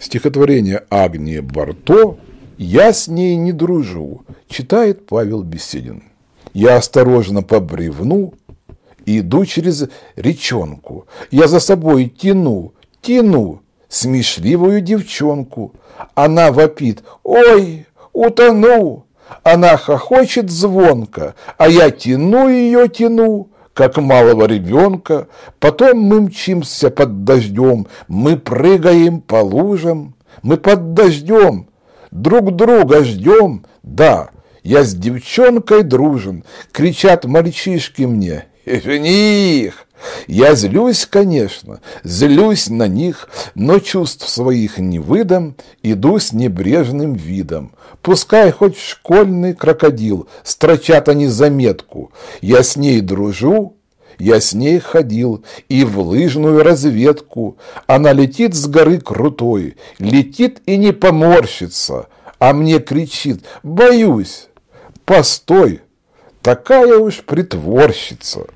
Стихотворение Агнии Барто «Я с ней не дружу», читает Павел Беседин. «Я осторожно по бревну иду через речонку. Я за собой тяну, тяну смешливую девчонку. Она вопит «Ой, утону!» Она хохочет звонко, а я тяну ее, тяну, как малого ребенка, потом мы мчимся под дождем, мы прыгаем по лужам, мы под дождем, друг друга ждем, да, я с девчонкой дружен, кричат мальчишки мне, жених. Я злюсь, конечно, злюсь на них, но чувств своих не выдам, иду с небрежным видом. Пускай хоть школьный крокодил, строчат они заметку. Я с ней дружу, я с ней ходил и в лыжную разведку. Она летит с горы крутой, летит и не поморщится, а мне кричит «Боюсь!» «Постой!» Такая уж притворщица.